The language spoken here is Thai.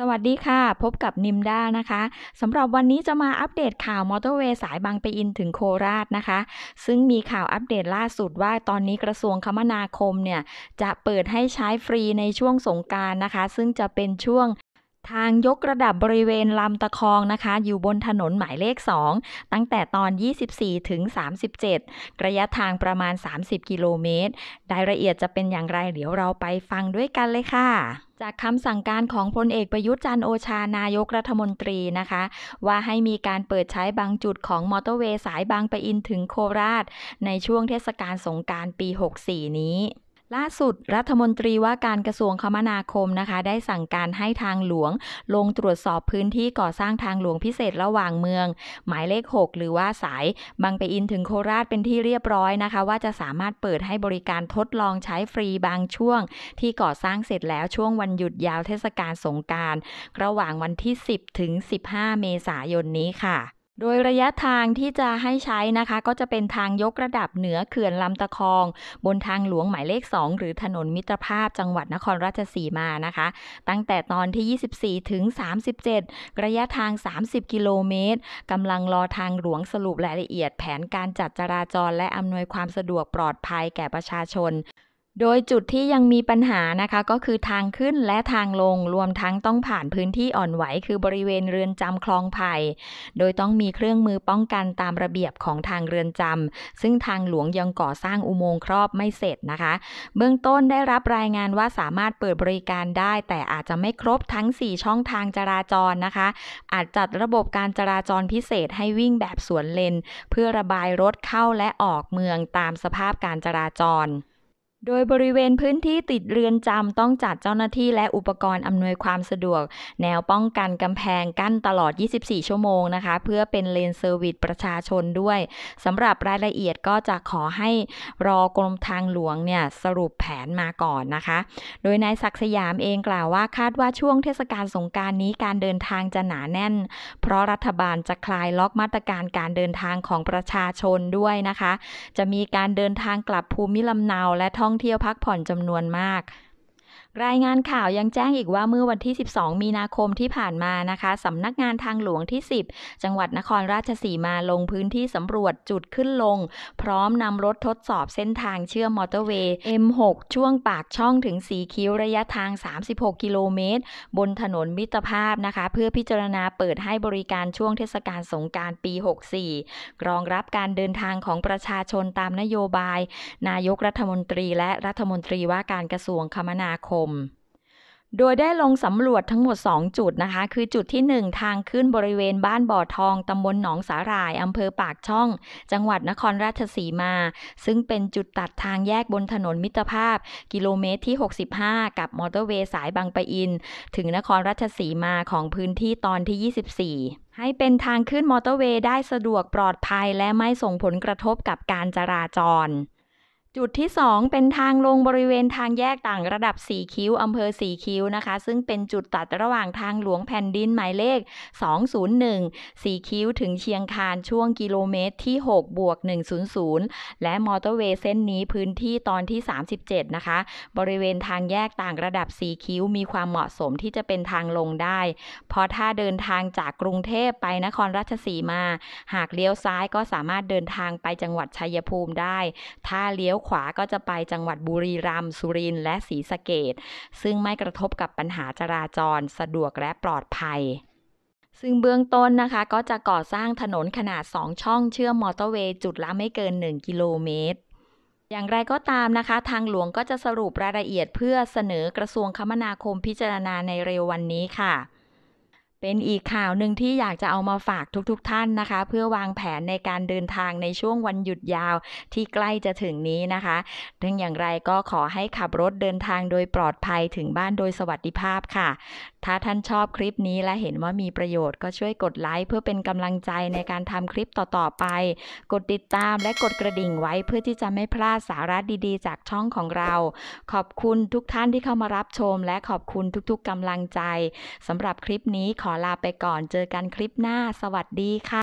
สวัสดีค่ะพบกับนิมด้านะคะสำหรับวันนี้จะมาอัปเดตข่าวมอเตอร์เวย์สายบางปะอินถึงโคราชนะคะ ซึ่งมีข่าวอัปเดตล่าสุดว่าตอนนี้กระทรวงคมนาคมเนี่ย จะเปิดให้ใช้ฟรีในช่วงสงการนะคะ ซึ่งจะเป็นช่วงทางยกระดับบริเวณลำตะคองนะคะ อยู่บนถนนหมายเลข 2 ตั้งแต่ตอน 24 ถึง 37ระยะทางประมาณ 30 กิโลเมตรรายละเอียดจะเป็นอย่างไร เดี๋ยวเราไปฟังด้วยกันเลยค่ะ จากคำสั่งการของพลเอกประยุทธ์จันโอชานายกรัฐมนตรีนะคะ ว่าให้มีการเปิดใช้บางจุดของมอเตอร์เวย์สายบางปะอินถึงโคราช ในช่วงเทศกาลสงการปี 64 นี้ล่าสุดรัฐมนตรีว่าการกระทรวงคมนาคมนะคะ ได้สั่งการให้ทางหลวง ลงตรวจสอบพื้นที่ก่อสร้างทางหลวงพิเศษระหว่างเมือง หมายเลข 6 หรือว่าสายบางไปอินถึงโคราชเป็นที่เรียบร้อยนะคะ ว่าจะสามารถเปิดให้บริการทดลองใช้ฟรีบางช่วง ที่ก่อสร้างเสร็จแล้วช่วงวันหยุดยาวเทศกาลสงการระหว่างวันที่ 10ถึง15 เมษายนนี้ค่ะโดยระยะทางที่จะให้ใช้นะคะ ก็จะเป็นทางยกระดับเหนือเขื่อนลำตะคอง บนทางหลวงหมายเลข 2 หรือถนนมิตรภาพจังหวัดนครราชสีมานะคะ ตั้งแต่ตอนที่ 24 ถึง 37 ระยะทาง 30 กิโลเมตรกำลังรอทางหลวงสรุปรายละเอียดแผนการจัดจราจรและอำนวยความสะดวกปลอดภัยแก่ประชาชนโดยจุดที่ยังมีปัญหานะคะก็คือทางขึ้นและทางลงรวมทั้งต้องผ่านพื้นที่อ่อนไหวคือบริเวณเรือนจำคลองไผ่โดยต้องมีเครื่องมือป้องกันตามระเบียบของทางเรือนจำ ซึ่งทางหลวงยังก่อสร้างอุโมงค์ครอบไม่เสร็จนะคะ เบื้องต้นได้รับรายงานว่าสามารถเปิดบริการได้ แต่อาจจะไม่ครบทั้ง 4 ช่องทางจราจรนะคะ อาจจัดระบบการจราจรพิเศษให้วิ่งแบบสวนเลน เพื่อระบายรถเข้าและออกเมืองตามสภาพการจราจรโดยบริเวณพื้นที่ติดเรือนจำต้องจัดเจ้าหน้าที่และอุปกรณ์อำนวยความสะดวก แนวป้องกันกำแพงกั้นตลอด 24 ชั่วโมงนะคะ เพื่อเป็นเลนเซอร์วิสประชาชนด้วยสำหรับรายละเอียดก็จะขอให้รอกรมทางหลวงเนี่ย สรุปแผนมาก่อนนะคะ โดยนายศักสยามเองกล่าวว่าคาดว่าช่วงเทศกาลสงการนี้การเดินทางจะหนาแน่น เพราะรัฐบาลจะคลายล็อกมาตรการการเดินทางของประชาชนด้วยนะคะ จะมีการเดินทางกลับภูมิลำเนาและท่ององเที่ยวพักผ่อนจำนวนมากรายงานข่าวยังแจ้งอีกว่าเมื่อวันที่ 12 มีนาคมที่ผ่านมานะคะสำนักงานทางหลวงที่ 10 จังหวัดนครราชสีมาลงพื้นที่สำรวจจุดขึ้นลงพร้อมนำรถทดสอบเส้นทางเชื่อมมอเตอร์เวย์ M6 ช่วงปากช่องถึงสีคิ้วระยะทาง 36 กิโลเมตร บนถนนมิตรภาพนะคะ เพื่อพิจารณาเปิดให้บริการช่วงเทศกาลสงการปี 64 รองรับการเดินทางของประชาชนตามนโยบาย นายกรัฐมนตรีและรัฐมนตรีว่าการกระทรวงคมนาคมมโดยได้ลงสำรวจทั้งหมด 2 จุดนะคะ คือจุดที่ 1 ทางขึ้นบริเวณบ้านบ่อทองตำบลหนองสาหร่ายอำเภอปากช่อง จังหวัดนครราชสีมา ซึ่งเป็นจุดตัดทางแยกบนถนนมิตรภาพกิโลเมตรที่ 65 กับมอเตอร์เวย์สายบางปะอิน ถึงนครราชสีมาของพื้นที่ตอนที่ 24 ให้เป็นทางขึ้นมอเตอร์เวย์ได้สะดวกปลอดภัย และไม่ส่งผลกระทบกับการจราจรจุดที่ 2 เป็นทางลงบริเวณทางแยกต่างระดับสีคิ้ว อำเภอสีคิ้วนะคะซึ่งเป็นจุดตัดระหว่างทางหลวงแผ่นดินหมายเลข 201 สีคิ้วถึงเชียงคานช่วงกิโลเมตรที่ 6 บวก 100 และมอเตอร์เวย์เส้นนี้พื้นที่ตอนที่ 37 นะคะ บริเวณทางแยกต่างระดับสีคิ้วมีความเหมาะสมที่จะเป็นทางลงได้ เพราะถ้าเดินทางจากกรุงเทพไปนครราชสีมาหากเลี้ยวซ้ายก็สามารถเดินทางไปจังหวัดชัยภูมิได้ ถ้าเลี้ยวขวาก็จะไปจังหวัดบุรีรัมย์สุรินทร์และศรีสะเกดซึ่งไม่กระทบกับปัญหาจราจรสะดวกและปลอดภัย ซึ่งเบื้องต้นนะคะ ก็จะก่อสร้างถนนขนาด 2 ช่องเชื่อมมอเตอร์เวย์จุดละไม่เกิน 1 กิโลเมตร อย่างไรก็ตามนะคะ ทางหลวงก็จะสรุปรายละเอียดเพื่อเสนอกระทรวงคมนาคมพิจารณาในเร็ววันนี้ค่ะเป็นอีกข่าวหนึ่งที่อยากจะเอามาฝากทุกๆทท่านนะคะ เพื่อวางแผนในการเดินทางในช่วงวันหยุดยาวที่ใกล้จะถึงนี้นะคะถึงอย่างไรก็ขอให้ขับรถเดินทางโดยปลอดภัยถึงบ้านโดยสวัสดิภาพค่ะถ้าท่านชอบคลิปนี้และเห็นว่ามีประโยชน์ก็ช่วยกดไลค์เพื่อเป็นกำลังใจในการทำคลิปต่อๆไป กดติดตามและกดกระดิ่งไว้เพื่อที่จะไม่พลาดสาระดี ๆ จากช่องของเรา ขอบคุณทุกท่านที่เข้ามารับชมและขอบคุณทุก ๆกำลังใจสำหรับคลิปนี้ขอลาไปก่อนเจอกันคลิปหน้า สวัสดีค่ะ